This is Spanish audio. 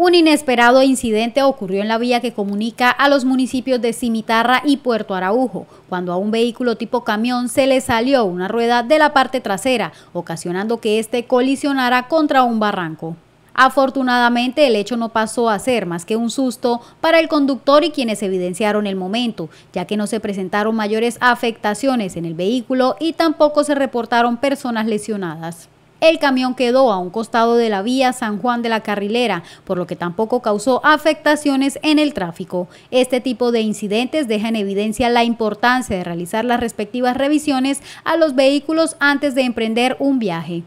Un inesperado incidente ocurrió en la vía que comunica a los municipios de Cimitarra y Puerto Araujo, cuando a un vehículo tipo camión se le salió una rueda de la parte trasera, ocasionando que éste colisionara contra un barranco. Afortunadamente el hecho no pasó a ser más que un susto para el conductor y quienes evidenciaron el momento, ya que no se presentaron mayores afectaciones en el vehículo y tampoco se reportaron personas lesionadas. El camión quedó a un costado de la vía San Juan de la Carrilera, por lo que tampoco causó afectaciones en el tráfico. Este tipo de incidentes deja en evidencia la importancia de realizar las respectivas revisiones a los vehículos antes de emprender un viaje.